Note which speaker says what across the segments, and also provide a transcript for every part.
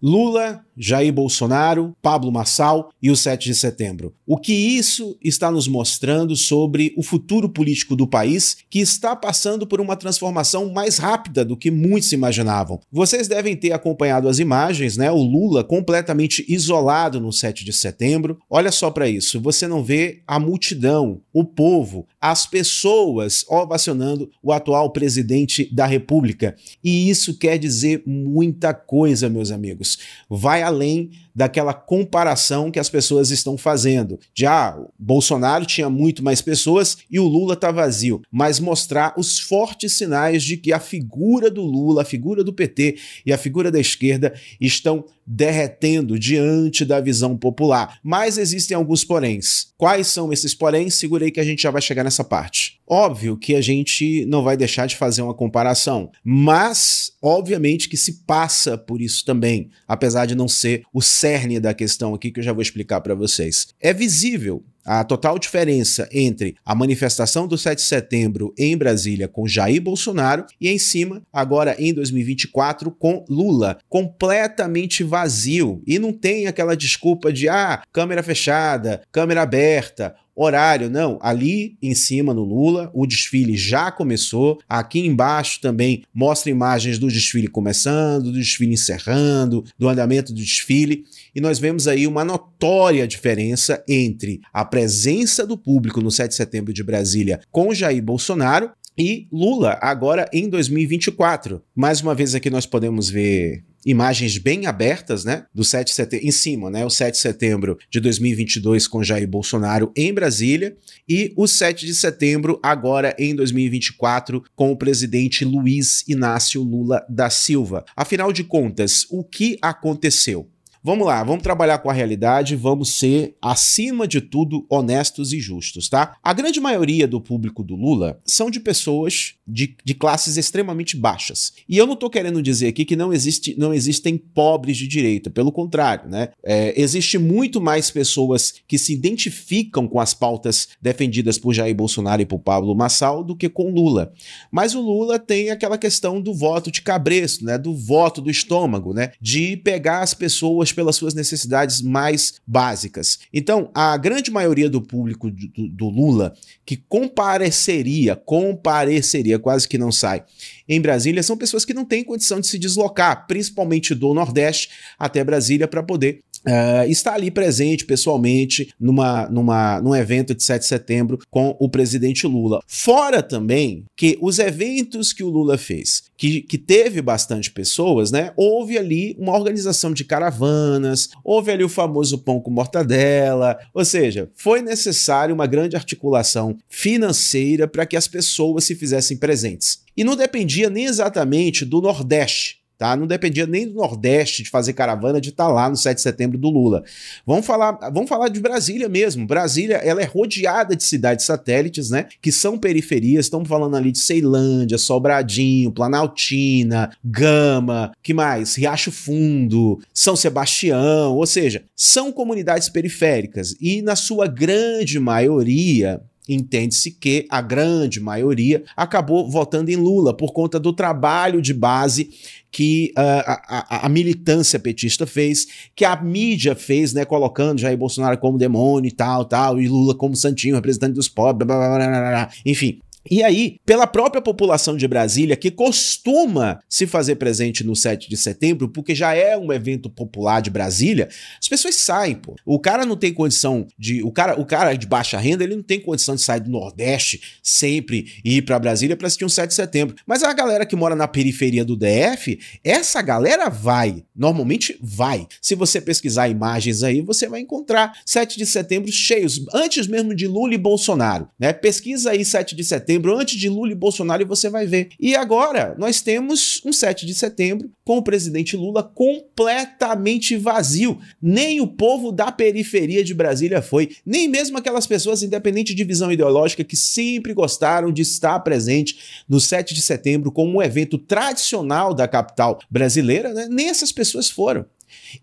Speaker 1: Lula, Jair Bolsonaro, Pablo Massal e o 7 de setembro. O que isso está nos mostrando sobre o futuro político do país, que está passando por uma transformação mais rápida do que muitos imaginavam. Vocês devem ter acompanhado as imagens, né? O Lula completamente isolado no 7 de setembro. Olha só para isso, você não vê a multidão, o povo, as pessoas ovacionando o atual presidente da República. E isso quer dizer muita coisa, meus amigos. Deus, vai além daquela comparação que as pessoas estão fazendo. Já ah, Bolsonaro tinha muito mais pessoas e o Lula está vazio, mas mostrar os fortes sinais de que a figura do Lula, a figura do PT e a figura da esquerda estão derretendo diante da visão popular. Mas existem alguns poréns. Quais são esses poréns? Segurei que a gente já vai chegar nessa parte. Óbvio que a gente não vai deixar de fazer uma comparação, mas obviamente que se passa por isso também, apesar de não ser o cerne da questão aqui que eu já vou explicar para vocês. É visível a total diferença entre a manifestação do 7 de setembro em Brasília com Jair Bolsonaro e em cima, agora em 2024, com Lula, completamente vazio. E não tem aquela desculpa de ah, câmera fechada, câmera aberta, horário, não. Ali em cima no Lula, o desfile já começou. Aqui embaixo também mostra imagens do desfile começando, do desfile encerrando, do andamento do desfile. E nós vemos aí uma notória diferença entre a presença do público no 7 de setembro de Brasília com Jair Bolsonaro e Lula, agora em 2024. Mais uma vez aqui nós podemos ver imagens bem abertas, né, do 7 de setembro, em cima, né, o 7 de setembro de 2022 com Jair Bolsonaro em Brasília e o 7 de setembro agora em 2024 com o presidente Luiz Inácio Lula da Silva. Afinal de contas, o que aconteceu? Vamos lá, vamos trabalhar com a realidade, vamos ser, acima de tudo, honestos e justos, tá? A grande maioria do público do Lula são de pessoas de, de classes extremamente baixas. E eu não estou querendo dizer aqui que não, existe, não existem pobres de direita, pelo contrário, né? É, existe muito mais pessoas que se identificam com as pautas defendidas por Jair Bolsonaro e por Pablo Massal do que com Lula. Mas o Lula tem aquela questão do voto de cabresto, né? Do voto do estômago, né? De pegar as pessoas pelas suas necessidades mais básicas. Então, a grande maioria do público do, do Lula que compareceria, compareceria, quase que não sai, em Brasília, são pessoas que não têm condição de se deslocar, principalmente do Nordeste até Brasília, para poder Uh, está ali presente pessoalmente numa, numa, num evento de 7 de setembro com o presidente Lula. Fora também que os eventos que o Lula fez, que, que teve bastante pessoas, né? Houve ali uma organização de caravanas, houve ali o famoso pão com mortadela, ou seja, foi necessária uma grande articulação financeira para que as pessoas se fizessem presentes. E não dependia nem exatamente do Nordeste tá? Não dependia nem do Nordeste de fazer caravana, de estar tá lá no 7 de setembro do Lula. Vamos falar, vamos falar de Brasília mesmo. Brasília, ela é rodeada de cidades satélites, né? Que são periferias, estamos falando ali de Ceilândia, Sobradinho, Planaltina, Gama, que mais? Riacho Fundo, São Sebastião, ou seja, são comunidades periféricas e na sua grande maioria Entende-se que a grande maioria acabou votando em Lula por conta do trabalho de base que uh, a, a, a, militância petista fez, que a mídia fez, né, colocando Jair Bolsonaro como demônio e tal, tal, e Lula como santinho, representante dos pobres, blá, blá, blá, blá, blá, enfim, e aí, pela própria população de Brasília, que costuma se fazer presente no 7 de setembro, porque já é um evento popular de Brasília, as pessoas saem, pô. O cara não tem condição de. O cara, o cara de baixa renda, ele não tem condição de sair do Nordeste sempre e ir para Brasília para assistir um 7 de setembro. Mas a galera que mora na periferia do DF, essa galera vai. Normalmente vai. Se você pesquisar imagens aí, você vai encontrar 7 de setembro cheios, antes mesmo de Lula e Bolsonaro. Né? Pesquisa aí 7 de setembro setembro, antes de Lula e Bolsonaro, você vai ver. E agora nós temos um 7 de setembro com o presidente Lula completamente vazio. Nem o povo da periferia de Brasília foi, nem mesmo aquelas pessoas, independente de visão ideológica, que sempre gostaram de estar presente no 7 de setembro como um evento tradicional da capital brasileira, né? nem essas pessoas foram.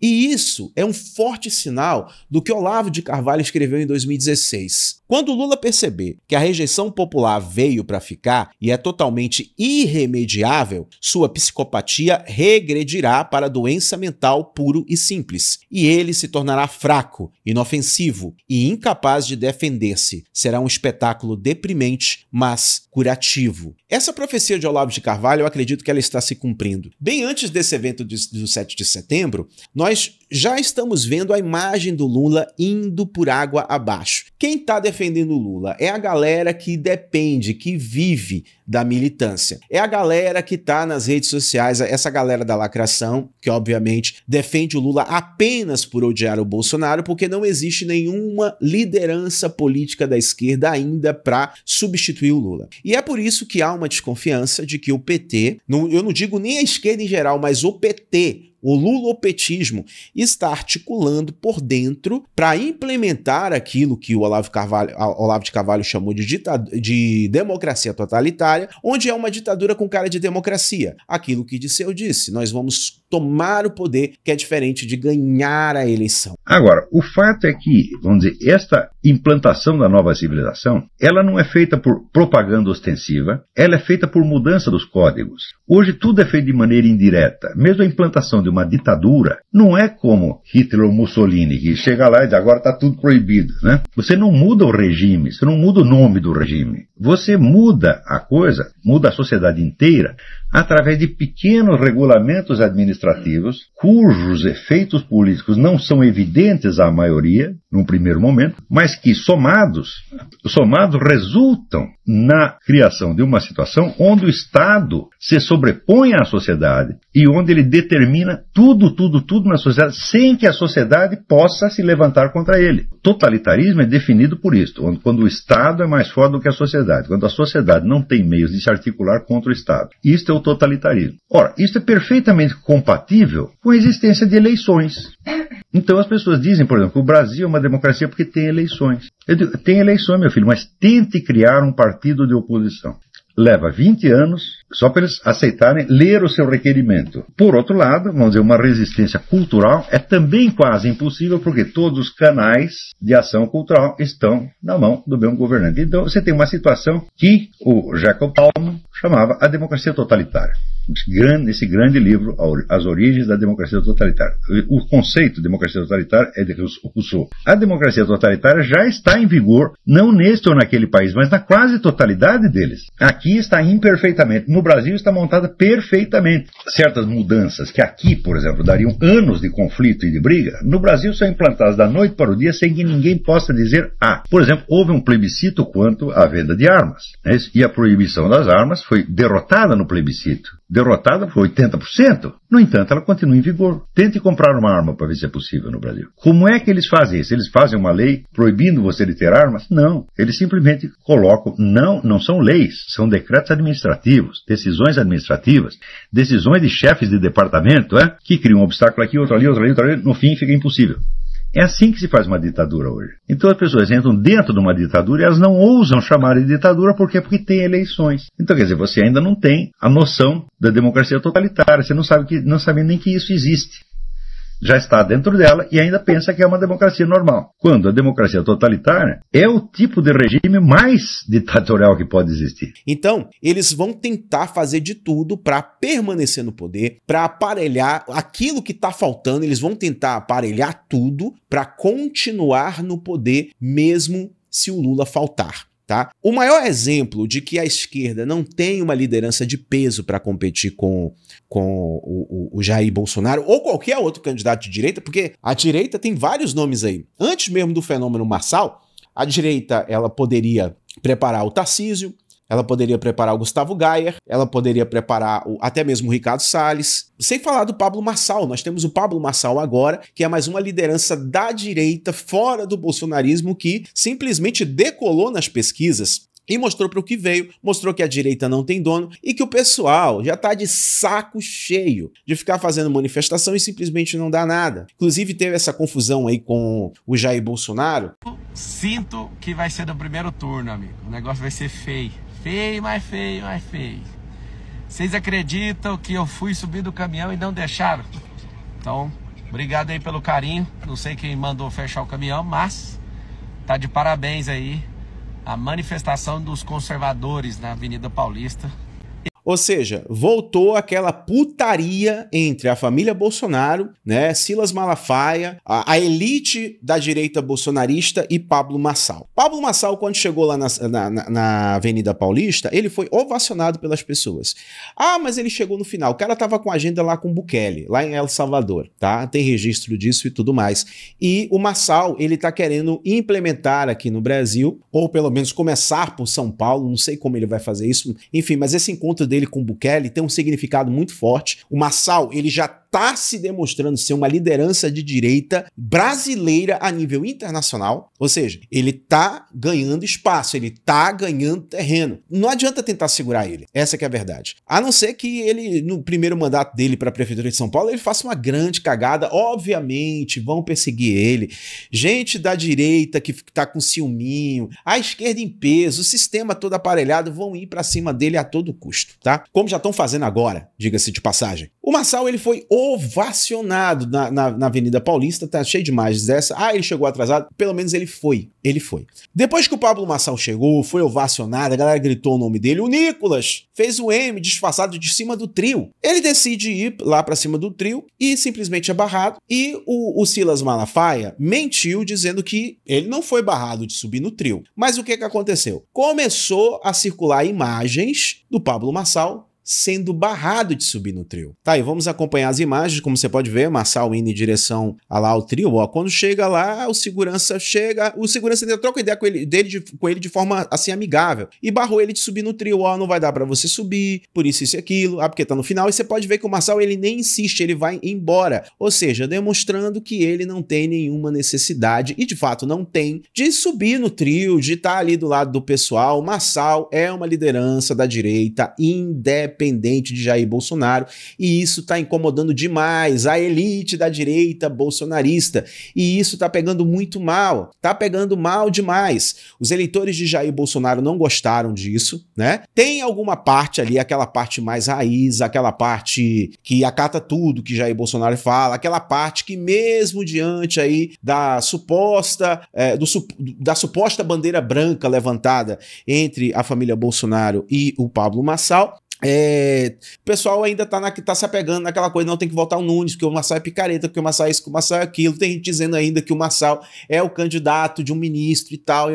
Speaker 1: E isso é um forte sinal do que Olavo de Carvalho escreveu em 2016. Quando Lula perceber que a rejeição popular veio para ficar e é totalmente irremediável, sua psicopatia regredirá para doença mental puro e simples, e ele se tornará fraco, inofensivo e incapaz de defender-se. Será um espetáculo deprimente, mas curativo. Essa profecia de Olavo de Carvalho, eu acredito que ela está se cumprindo. Bem antes desse evento do 7 de setembro, nós já estamos vendo a imagem do Lula indo por água abaixo. Quem está defendendo o Lula, é a galera que depende, que vive da militância. É a galera que tá nas redes sociais, essa galera da lacração, que obviamente defende o Lula apenas por odiar o Bolsonaro, porque não existe nenhuma liderança política da esquerda ainda para substituir o Lula. E é por isso que há uma desconfiança de que o PT, eu não digo nem a esquerda em geral, mas o PT o lulopetismo está articulando por dentro para implementar aquilo que o Olavo, Carvalho, Olavo de Carvalho chamou de, ditado, de democracia totalitária, onde é uma ditadura com cara de democracia. Aquilo que Disseu disse, nós vamos tomar o poder, que é diferente
Speaker 2: de ganhar a eleição. Agora, o fato é que, vamos dizer, esta implantação da nova civilização, ela não é feita por propaganda ostensiva, ela é feita por mudança dos códigos. Hoje tudo é feito de maneira indireta, mesmo a implantação de uma uma ditadura, não é como Hitler ou Mussolini, que chega lá e diz agora está tudo proibido. Né? Você não muda o regime, você não muda o nome do regime. Você muda a coisa, muda a sociedade inteira através de pequenos regulamentos administrativos, cujos efeitos políticos não são evidentes à maioria, num primeiro momento, mas que somados, somados resultam na criação de uma situação onde o Estado se sobrepõe à sociedade e onde ele determina tudo, tudo, tudo na sociedade, sem que a sociedade possa se levantar contra ele. Totalitarismo é definido por isto, quando o Estado é mais forte do que a sociedade, quando a sociedade não tem meios de se articular contra o Estado. Isto é o totalitarismo. Ora, isso é perfeitamente compatível com a existência de eleições. Então as pessoas dizem, por exemplo, que o Brasil é uma democracia porque tem eleições. Eu digo, tem eleições, meu filho, mas tente criar um partido de oposição. Leva 20 anos, só para eles aceitarem ler o seu requerimento. Por outro lado, vamos dizer, uma resistência cultural é também quase impossível, porque todos os canais de ação cultural estão na mão do mesmo governante. Então, você tem uma situação que o Jacob Palma chamava a democracia totalitária. Esse grande livro, As Origens da Democracia Totalitária. O conceito de democracia totalitária é de Rousseau. A democracia totalitária já está em vigor, não neste ou naquele país, mas na quase totalidade deles. Aqui está imperfeitamente. No Brasil está montada perfeitamente. Certas mudanças que aqui, por exemplo, dariam anos de conflito e de briga, no Brasil são implantadas da noite para o dia sem que ninguém possa dizer ah. Por exemplo, houve um plebiscito quanto à venda de armas. Né? E a proibição das armas foi derrotada no plebiscito derrotada por 80%. No entanto, ela continua em vigor. Tente comprar uma arma para ver se é possível no Brasil. Como é que eles fazem isso? Eles fazem uma lei proibindo você de ter armas? Não. Eles simplesmente colocam, não, não são leis, são decretos administrativos, decisões administrativas, decisões de chefes de departamento, é? que criam um obstáculo aqui, outro ali, outro ali, outro ali, no fim fica impossível. É assim que se faz uma ditadura hoje. Então as pessoas entram dentro de uma ditadura e elas não ousam chamar de ditadura porque porque tem eleições. Então quer dizer, você ainda não tem a noção da democracia totalitária, você não sabe que não sabe nem que isso existe já está dentro dela e ainda pensa que é uma democracia normal. Quando a democracia totalitária é o tipo de regime mais ditatorial que pode existir. Então, eles vão tentar
Speaker 1: fazer de tudo para permanecer no poder, para aparelhar aquilo que está faltando, eles vão tentar aparelhar tudo para continuar no poder mesmo se o Lula faltar. Tá? O maior exemplo de que a esquerda não tem uma liderança de peso para competir com, com o, o, o, Jair Bolsonaro ou qualquer outro candidato de direita, porque a direita tem vários nomes aí. Antes mesmo do fenômeno Marçal, a direita ela poderia preparar o Tarcísio, ela poderia preparar o Gustavo Gayer, ela poderia preparar o, até mesmo o Ricardo Salles, sem falar do Pablo Marçal. Nós temos o Pablo Marçal agora, que é mais uma liderança da direita fora do bolsonarismo que simplesmente decolou nas pesquisas e mostrou para o que veio, mostrou que a direita não tem dono e que o pessoal já está de saco cheio de ficar fazendo manifestação e simplesmente não dá nada. Inclusive teve essa confusão aí com o Jair Bolsonaro. Sinto que vai ser do primeiro turno, amigo. O negócio vai ser feio. Feio, mais feio, mais feio. Vocês acreditam que eu fui subir do caminhão e não deixaram? Então, obrigado aí pelo carinho. Não sei quem mandou fechar o caminhão, mas tá de parabéns aí a manifestação dos conservadores na Avenida Paulista. Ou seja, voltou aquela putaria entre a família Bolsonaro, né, Silas Malafaia, a, a elite da direita bolsonarista e Pablo Massal. Pablo Massal, quando chegou lá na, na, na Avenida Paulista, ele foi ovacionado pelas pessoas. Ah, mas ele chegou no final. O cara tava com a agenda lá com o Bukele, lá em El Salvador, tá? Tem registro disso e tudo mais. E o Massal, ele tá querendo implementar aqui no Brasil, ou pelo menos começar por São Paulo, não sei como ele vai fazer isso, enfim, mas esse encontro dele dele com Bukele tem um significado muito forte. O Massal, ele já está se demonstrando ser uma liderança de direita brasileira a nível internacional, ou seja, ele está ganhando espaço, ele está ganhando terreno. Não adianta tentar segurar ele, essa é a verdade. A não ser que ele, no primeiro mandato dele para a Prefeitura de São Paulo, ele faça uma grande cagada, obviamente, vão perseguir ele. Gente da direita que está com ciúminho, a esquerda em peso, o sistema todo aparelhado, vão ir para cima dele a todo custo, tá? Como já estão fazendo agora, diga-se de passagem. O Massal, ele foi o ovacionado na, na, na, Avenida Paulista, tá cheio de imagens dessa. Ah, ele chegou atrasado. Pelo menos ele foi. Ele foi. Depois que o Pablo Massal chegou, foi ovacionado, a galera gritou o nome dele. O Nicolas fez o M disfarçado de cima do trio. Ele decide ir lá para cima do trio e simplesmente é barrado. E o, o Silas Malafaia mentiu dizendo que ele não foi barrado de subir no trio. Mas o que, que aconteceu? Começou a circular imagens do Pablo Massal sendo barrado de subir no trio. Tá, e vamos acompanhar as imagens, como você pode ver, Marçal indo em direção a lá ao trio, ó, quando chega lá, o segurança chega, o segurança ainda troca ideia com ele, dele, de, com ele de forma, assim, amigável, e barrou ele de subir no trio, ó, não vai dar para você subir, por isso, isso e aquilo, ah, porque tá no final, e você pode ver que o Marçal, ele nem insiste, ele vai embora, ou seja, demonstrando que ele não tem nenhuma necessidade, e de fato não tem, de subir no trio, de estar tá ali do lado do pessoal, o Marçal é uma liderança da direita independente Independente de Jair Bolsonaro, e isso está incomodando demais a elite da direita bolsonarista, e isso está pegando muito mal, está pegando mal demais. Os eleitores de Jair Bolsonaro não gostaram disso, né? Tem alguma parte ali, aquela parte mais raiz, aquela parte que acata tudo que Jair Bolsonaro fala, aquela parte que mesmo diante aí da suposta é, do, da suposta bandeira branca levantada entre a família Bolsonaro e o Pablo Massal, é, o pessoal ainda tá, na, tá se apegando naquela coisa, não tem que votar o Nunes, porque o Marçal é picareta, porque o Marçal é isso, porque o Marçal é aquilo. Tem gente dizendo ainda que o Marçal é o candidato de um ministro e tal.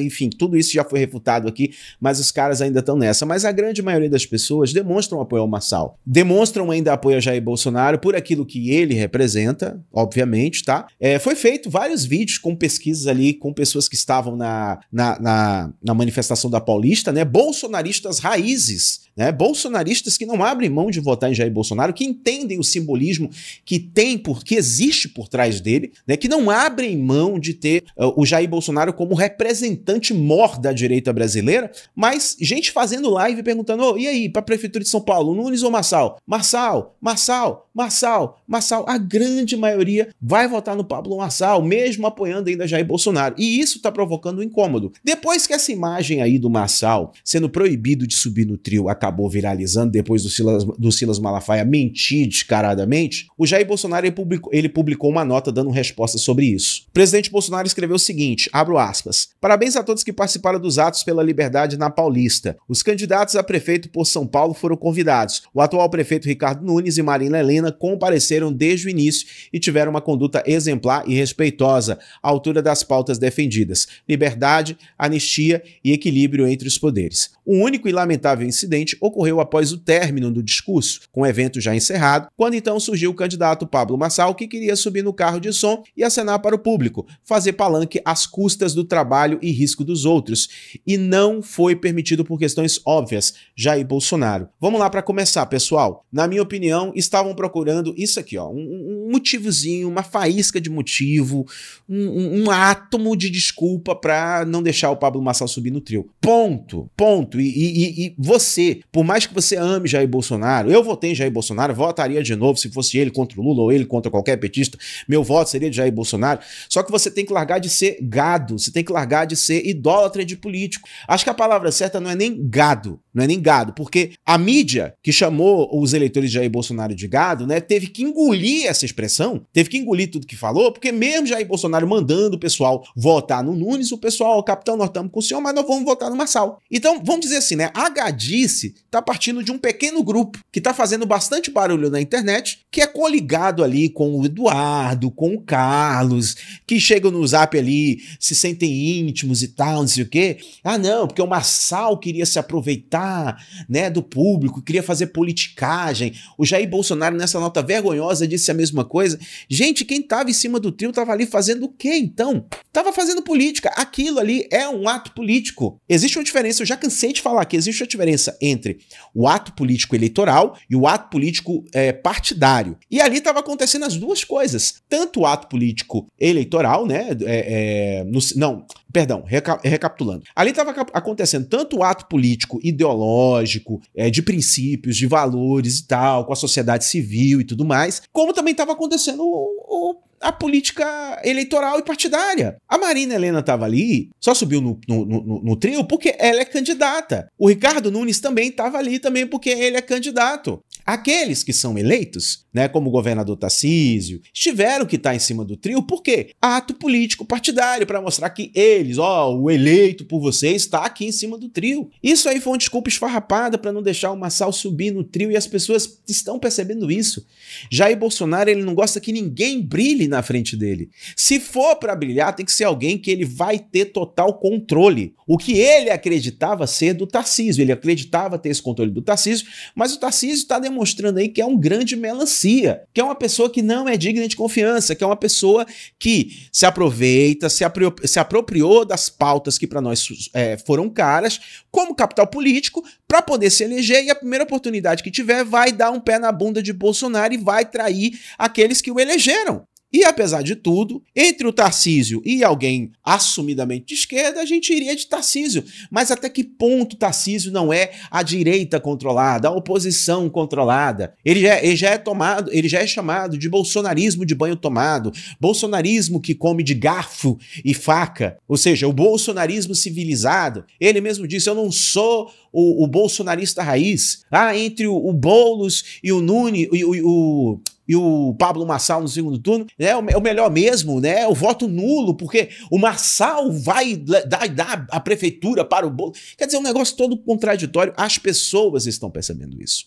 Speaker 1: Enfim, tudo isso já foi refutado aqui, mas os caras ainda estão nessa. Mas a grande maioria das pessoas demonstram apoio ao Marçal. Demonstram ainda apoio a Jair Bolsonaro por aquilo que ele representa, obviamente, tá? É, foi feito vários vídeos com pesquisas ali, com pessoas que estavam na, na, na, na manifestação da Paulista, né? Bolsonaristas raiz juízes né, bolsonaristas que não abrem mão de votar em Jair Bolsonaro, que entendem o simbolismo que tem, porque existe por trás dele, né, que não abrem mão de ter uh, o Jair Bolsonaro como representante mor da direita brasileira, mas gente fazendo live perguntando: oh, e aí, para a Prefeitura de São Paulo, Nunes ou Marçal? Marçal, Marçal, Marçal, Marçal. A grande maioria vai votar no Pablo Marçal, mesmo apoiando ainda Jair Bolsonaro. E isso está provocando um incômodo. Depois que essa imagem aí do Marçal sendo proibido de subir no trio acabou viralizando depois do Silas, do Silas Malafaia mentir descaradamente, o Jair Bolsonaro ele publicou, ele publicou uma nota dando resposta sobre isso. O presidente Bolsonaro escreveu o seguinte, abro aspas, parabéns a todos que participaram dos atos pela liberdade na Paulista. Os candidatos a prefeito por São Paulo foram convidados. O atual prefeito Ricardo Nunes e Marina Helena compareceram desde o início e tiveram uma conduta exemplar e respeitosa, à altura das pautas defendidas: liberdade, anistia e equilíbrio entre os poderes. O único e lamentável lamentável incidente ocorreu após o término do discurso, com o evento já encerrado, quando então surgiu o candidato Pablo Massal, que queria subir no carro de som e acenar para o público, fazer palanque às custas do trabalho e risco dos outros, e não foi permitido por questões óbvias, Jair Bolsonaro. Vamos lá para começar, pessoal. Na minha opinião, estavam procurando isso aqui, ó, um, motivozinho, uma faísca de motivo, um, um átomo de desculpa para não deixar o Pablo Massal subir no trio. Ponto, ponto. E, e, e, você, por mais que você ame Jair Bolsonaro, eu votei em Jair Bolsonaro, votaria de novo se fosse ele contra o Lula ou ele contra qualquer petista. Meu voto seria de Jair Bolsonaro. Só que você tem que largar de ser gado, você tem que largar de ser idólatra de político. Acho que a palavra certa não é nem gado, não é nem gado, porque a mídia que chamou os eleitores de Jair Bolsonaro de gado, né, teve que engolir essa expressão, teve que engolir tudo que falou, porque mesmo Jair Bolsonaro mandando o pessoal votar no Nunes, o pessoal, o capitão, nós estamos com o senhor, mas nós vamos votar no Marçal. Então, vamos dizer assim, né, a disse, está partindo de um pequeno grupo que está fazendo bastante barulho na internet, que é coligado ali com o Eduardo, com o Carlos, que chegam no zap ali, se sentem íntimos e tal, não sei o quê. Ah, não, porque o Massal queria se aproveitar né, do público, queria fazer politicagem. O Jair Bolsonaro, nessa nota vergonhosa, disse a mesma coisa. Gente, quem estava em cima do trio estava ali fazendo o quê, então? Estava fazendo política. Aquilo ali é um ato político. Existe uma diferença, eu já cansei de falar que existe uma diferença diferença entre o ato político eleitoral e o ato político é, partidário. E ali estava acontecendo as duas coisas: tanto o ato político eleitoral, né? É, é, no, não, perdão, reca recapitulando. Ali estava acontecendo tanto o ato político ideológico, é, de princípios, de valores e tal, com a sociedade civil e tudo mais, como também estava acontecendo o, o a política eleitoral e partidária. A Marina Helena estava ali, só subiu no, no, no, no, trio porque ela é candidata. O Ricardo Nunes também estava ali também porque ele é candidato. Aqueles que são eleitos, né, como o governador Tarcísio, tiveram que estar em cima do trio, por quê? Ato político partidário, para mostrar que eles, ó, o eleito por vocês está aqui em cima do trio. Isso aí foi uma desculpa esfarrapada para não deixar o Massal subir no trio e as pessoas estão percebendo isso. Jair Bolsonaro, ele não gosta que ninguém brilhe na frente dele. Se for para brilhar, tem que ser alguém que ele vai ter total controle. O que ele acreditava ser do Tarcísio, ele acreditava ter esse controle do Tarcísio, mas o Tarcísio está demonstrando mostrando aí que é um grande melancia, que é uma pessoa que não é digna de confiança, que é uma pessoa que se aproveita, se, se apropriou das pautas que para nós é, foram caras, como capital político, para poder se eleger e a primeira oportunidade que tiver vai dar um pé na bunda de Bolsonaro e vai trair aqueles que o elegeram. E apesar de tudo, entre o Tarcísio e alguém assumidamente de esquerda, a gente iria de Tarcísio. Mas até que ponto Tarcísio não é a direita controlada, a oposição controlada? Ele já, ele já é tomado, ele já é chamado de bolsonarismo de banho tomado, bolsonarismo que come de garfo e faca, ou seja, o bolsonarismo civilizado. Ele mesmo disse: Eu não sou o, o bolsonarista raiz. Ah, entre o, o Boulos e o Nunes, e o, o e o Pablo Massal no segundo turno, né? É o é melhor mesmo, né? É o voto nulo, porque o Massal vai dar, dar a prefeitura para o bolo. Quer dizer, é um negócio todo contraditório. As pessoas estão percebendo isso.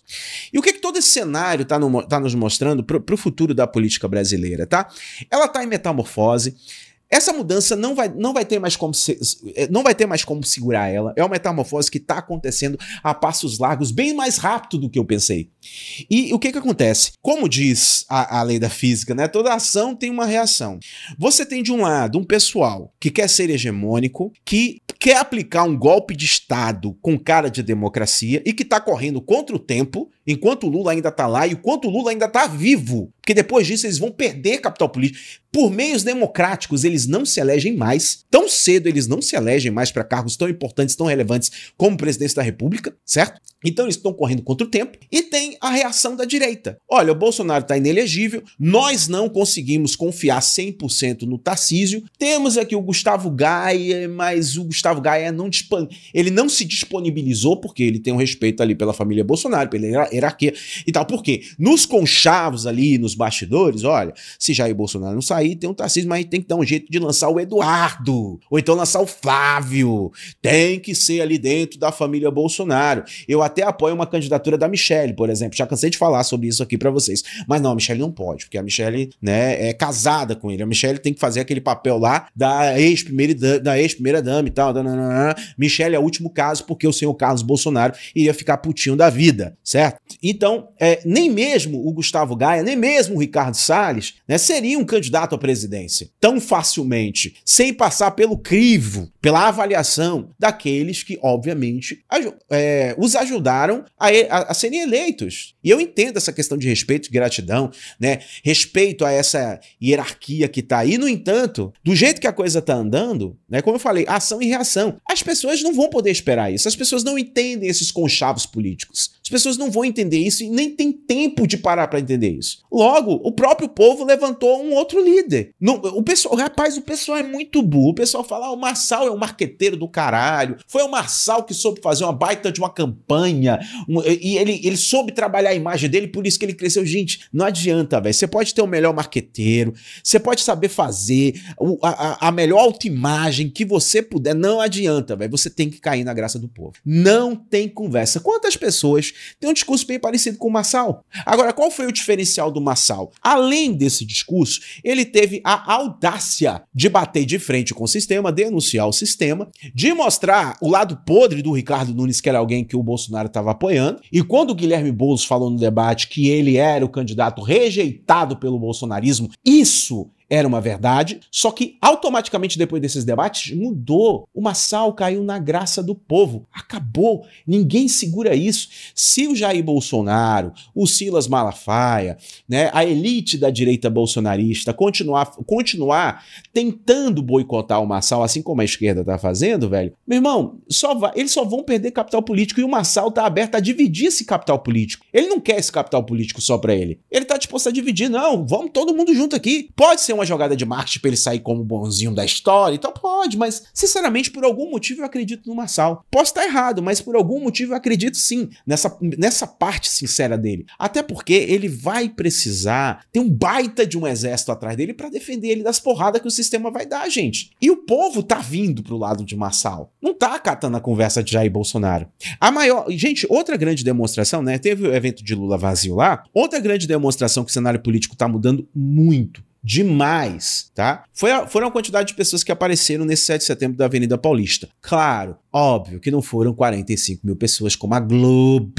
Speaker 1: E o que, é que todo esse cenário está no, tá nos mostrando para o futuro da política brasileira, tá? Ela está em metamorfose. Essa mudança não vai, não vai ter mais como se, não vai ter mais como segurar ela. É uma metamorfose que está acontecendo a passos largos, bem mais rápido do que eu pensei. E o que que acontece? Como diz a, a, lei da física, né? Toda ação tem uma reação. Você tem de um lado um pessoal que quer ser hegemônico, que quer aplicar um golpe de Estado com cara de democracia e que está correndo contra o tempo, enquanto o Lula ainda está lá e enquanto o Lula ainda está vivo. Porque depois disso eles vão perder capital político. Por meios democráticos eles não se elegem mais. Tão cedo eles não se elegem mais para cargos tão importantes, tão relevantes como presidente da República, certo? Então eles estão correndo contra o tempo e tem a reação da direita. Olha, o Bolsonaro está inelegível, nós não conseguimos confiar 100% no Tarcísio. Temos aqui o Gustavo Gaia, mas o Gustavo Gaia não ele não se disponibilizou porque ele tem um respeito ali pela família Bolsonaro, pela hierarquia e tal. Por quê? Nos conchavos ali, nos bastidores, olha, se Jair Bolsonaro não sair, tem um Tarcísio, mas tem que dar um jeito de lançar o Eduardo, ou então lançar o Flávio. Tem que ser ali dentro da família Bolsonaro. Eu até apoia uma candidatura da Michelle, por exemplo. Já cansei de falar sobre isso aqui para vocês. Mas não, a Michelle não pode, porque a Michelle, né, é casada com ele. A Michelle tem que fazer aquele papel lá da ex-primeira da ex-primeira dama e tal. Michelle é o último caso, porque o senhor Carlos Bolsonaro iria ficar putinho da vida, certo? Então, é, nem mesmo o Gustavo Gaia, nem mesmo o Ricardo Salles, né, seria um candidato à presidência tão facilmente, sem passar pelo crivo, pela avaliação daqueles que, obviamente, é, os ajudaram ajudaram a, a, a, serem eleitos. E eu entendo essa questão de respeito e gratidão, né? Respeito a essa hierarquia que está aí. No entanto, do jeito que a coisa está andando, né? Como eu falei, ação e reação. As pessoas não vão poder esperar isso. As pessoas não entendem esses conchavos políticos. As pessoas não vão entender isso e nem tem tempo de parar para entender isso. Logo, o próprio povo levantou um outro líder. o pessoal, rapaz, o pessoal é muito burro. O pessoal fala: ah, o Marçal é um marqueteiro do caralho. Foi o Marçal que soube fazer uma baita de uma campanha. Um, e ele, ele soube trabalhar a imagem dele, por isso que ele cresceu. Gente, não adianta, velho. Você pode ter o melhor marqueteiro, você pode saber fazer a, a, a melhor autoimagem que você puder. Não adianta, velho. Você tem que cair na graça do povo. Não tem conversa. Quantas pessoas tem um discurso bem parecido com o Massal. Agora, qual foi o diferencial do Massal? Além desse discurso, ele teve a audácia de bater de frente com o sistema, denunciar o sistema, de mostrar o lado podre do Ricardo Nunes, que era alguém que o Bolsonaro estava apoiando. E quando o Guilherme Boulos falou no debate que ele era o candidato rejeitado pelo bolsonarismo, isso era uma verdade, só que automaticamente depois desses debates mudou. O Massal caiu na graça do povo. Acabou. Ninguém segura isso. Se o Jair Bolsonaro, o Silas Malafaia, né, a elite da direita bolsonarista continuar, continuar tentando boicotar o Massal, assim como a esquerda tá fazendo, velho, meu irmão, só vai, eles só vão perder capital político e o Massal tá aberto a dividir esse capital político. Ele não quer esse capital político só para ele. Ele tá disposto a dividir, não, vamos todo mundo junto aqui. Pode ser um uma jogada de marketing pra ele sair como bonzinho da história e então tal? Pode, mas sinceramente, por algum motivo eu acredito no Marçal. Posso estar errado, mas por algum motivo eu acredito sim nessa, nessa parte sincera dele. Até porque ele vai precisar ter um baita de um exército atrás dele para defender ele das porradas que o sistema vai dar, gente. E o povo tá vindo pro lado de Marçal. Não tá acatando a conversa de Jair Bolsonaro. A maior. Gente, outra grande demonstração, né? Teve o evento de Lula vazio lá. Outra grande demonstração que o cenário político tá mudando
Speaker 2: muito
Speaker 1: demais, tá? Foi a, foram a quantidade de pessoas que apareceram nesse 7 de setembro da Avenida Paulista. Claro, óbvio que não foram 45 mil pessoas como a Globo,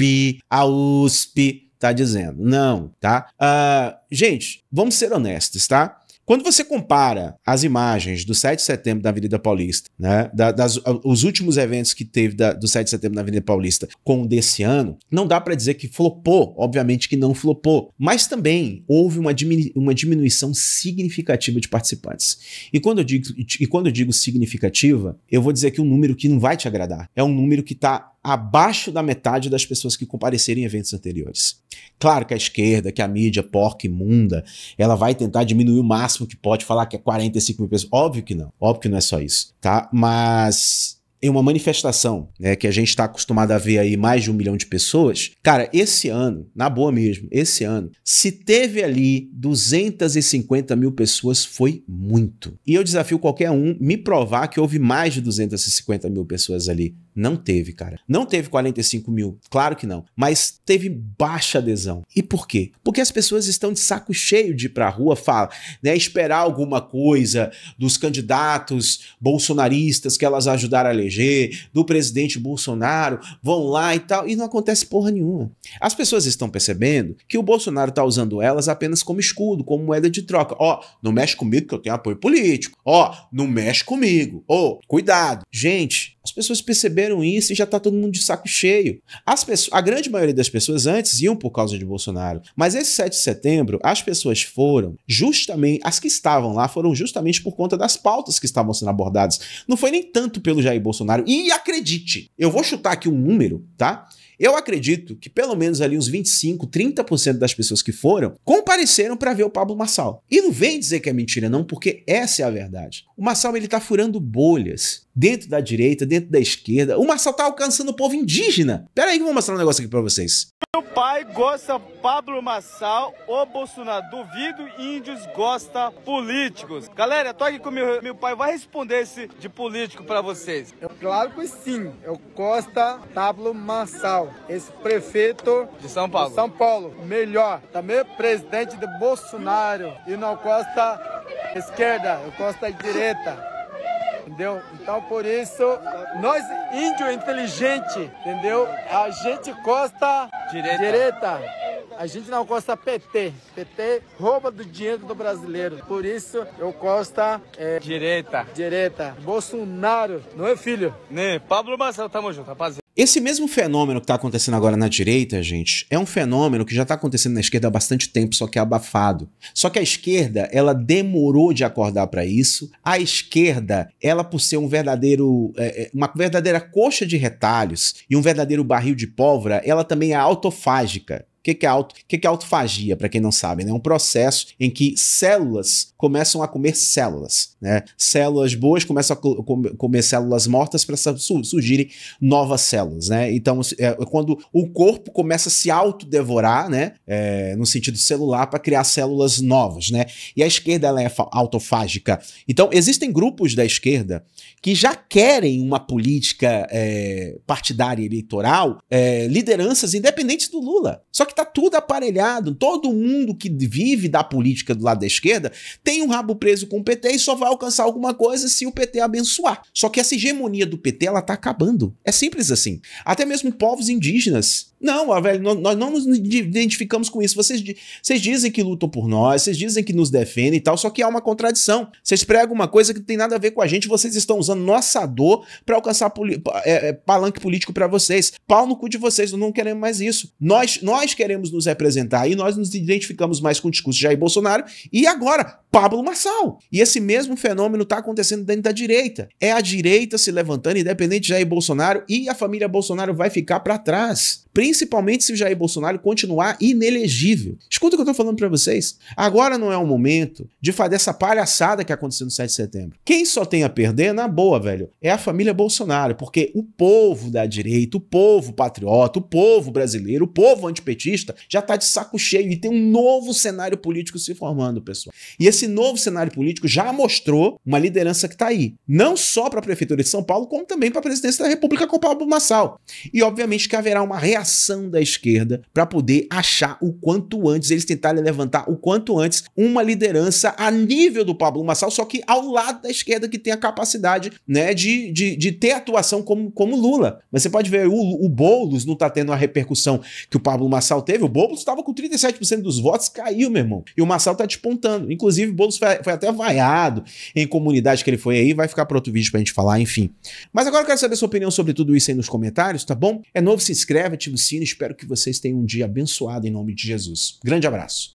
Speaker 1: a USP, tá dizendo. Não, tá? Uh, gente, vamos ser honestos, tá? Quando você compara as imagens do 7 de setembro da Avenida Paulista, né, da, das, os últimos eventos que teve da, do 7 de setembro na Avenida Paulista com o desse ano, não dá para dizer que flopou, obviamente que não flopou, mas também houve uma, diminu uma diminuição significativa de participantes. E quando, eu digo, e quando eu digo significativa, eu vou dizer que é um número que não vai te agradar. É um número que está abaixo da metade das pessoas que compareceram em eventos anteriores. Claro que a esquerda, que a mídia porca imunda, ela vai tentar diminuir o máximo que pode, falar que é 45 mil pessoas. Óbvio que não, óbvio que não é só isso, tá? Mas em uma manifestação, né, que a gente está acostumado a ver aí mais de um milhão de pessoas, cara, esse ano, na boa mesmo, esse ano, se teve ali 250 mil pessoas, foi muito. E eu desafio qualquer um me provar que houve mais de 250 mil pessoas ali não teve, cara. Não teve 45 mil, claro que não. Mas teve baixa adesão. E por quê? Porque as pessoas estão de saco cheio de ir pra rua fala, né, esperar alguma coisa dos candidatos bolsonaristas que elas ajudaram a eleger, do presidente Bolsonaro, vão lá e tal. E não acontece porra nenhuma. As pessoas estão percebendo que o Bolsonaro tá usando elas apenas como escudo, como moeda de troca. Ó, oh, não mexe comigo que eu tenho apoio político. Ó, oh, não mexe comigo. Ô, oh, cuidado. Gente, as pessoas perceberam perceberam isso e já está todo mundo de saco cheio. As pessoas, a grande maioria das pessoas antes iam por causa de Bolsonaro, mas esse 7 de setembro, as pessoas foram justamente, as que estavam lá foram justamente por conta das pautas que estavam sendo abordadas. Não foi nem tanto pelo Jair Bolsonaro. E acredite, eu vou chutar aqui um número, tá? Eu acredito que pelo menos ali uns 25, 30% das pessoas que foram compareceram para ver o Pablo Massal. E não vem dizer que é mentira não, porque essa é a verdade. O Massal ele tá furando bolhas dentro da direita, dentro da esquerda. O Massal tá alcançando o povo indígena. Pera aí que eu vou mostrar um negócio aqui para vocês. Meu pai gosta Pablo Massal, o Bolsonaro. Duvido índios gosta políticos. Galera, tô aqui com meu, meu pai, vai responder esse de político para vocês. Eu, claro que sim, eu gosto Pablo Massal esse prefeito de São Paulo. De São Paulo. Melhor. Também é presidente de Bolsonaro. E não Costa esquerda, eu Costa é direita. Entendeu? Então por isso, nós índio inteligente, entendeu? A gente Costa direita. direita. A gente não gosta PT. PT rouba do dinheiro do brasileiro. Por isso eu costa é, direita. Direita. Bolsonaro, não é filho? Nem né, Pablo Marcelo, tamo junto, rapaziada. Esse mesmo fenômeno que está acontecendo agora na direita, gente, é um fenômeno que já está acontecendo na esquerda há bastante tempo, só que é abafado. Só que a esquerda, ela demorou de acordar para isso. A esquerda, ela por ser um verdadeiro, é, é, uma verdadeira coxa de retalhos e um verdadeiro barril de pólvora, ela também é autofágica. O que, que é, auto, que que é autofagia, para quem não sabe? É um processo em que células começam a comer células. Né? Células boas começam a comer células mortas para surgirem novas células. Né? Então, é quando o corpo começa a se autodevorar, né? É, no sentido celular, para criar células novas. Né? E a esquerda ela é autofágica. Então, existem grupos da esquerda que já querem uma política é, partidária eleitoral, é, lideranças independentes do Lula. Só que que tá tudo aparelhado. Todo mundo que vive da política do lado da esquerda tem um rabo preso com o PT e só vai alcançar alguma coisa se o PT abençoar. Só que essa hegemonia do PT, ela tá acabando. É simples assim. Até mesmo povos indígenas. Não, velho, nós não nos identificamos com isso. Vocês, vocês dizem que lutam por nós, vocês dizem que nos defendem e tal, só que há uma contradição. Vocês pregam uma coisa que não tem nada a ver com a gente, vocês estão usando nossa dor para alcançar é, é, palanque político para vocês. Pau no cu de vocês, nós não queremos mais isso. Nós, nós queremos nos representar. E nós nos identificamos mais com o discurso de Jair Bolsonaro e agora Pablo Marçal. E esse mesmo fenômeno está acontecendo dentro da direita. É a direita se levantando, independente de Jair Bolsonaro, e a família Bolsonaro vai ficar para trás principalmente se o Jair Bolsonaro continuar inelegível. Escuta o que eu estou falando para vocês. Agora não é o momento de fazer essa palhaçada que aconteceu no 7 de setembro. Quem só tem a perder, na boa, velho, é a família Bolsonaro, porque o povo da direita, o povo patriota, o povo brasileiro, o povo antipetista já está de saco cheio e tem um novo cenário político se formando, pessoal. E esse novo cenário político já mostrou uma liderança que está aí, não só para a prefeitura de São Paulo, como também para a presidência da República com o Paulo Massal. E obviamente que haverá uma reação obrigação da esquerda para poder achar o quanto antes, eles tentarem levantar o quanto antes uma liderança a nível do Pablo Massal, só que ao lado da esquerda que tem a capacidade né, de, de, de ter atuação como, como Lula. Mas você pode ver, o, o Boulos não está tendo a repercussão que o Pablo Massal teve. O Boulos estava com 37% dos votos, caiu, meu irmão. E o Massal está despontando. Inclusive, o Boulos foi, foi, até vaiado em comunidade que ele foi aí. Vai ficar para outro vídeo para a gente falar, enfim. Mas agora eu quero saber sua opinião sobre tudo isso aí nos comentários, tá bom? É novo, se inscreve, ativa do Sino. Espero que vocês tenham um dia abençoado em nome de Jesus. Grande abraço.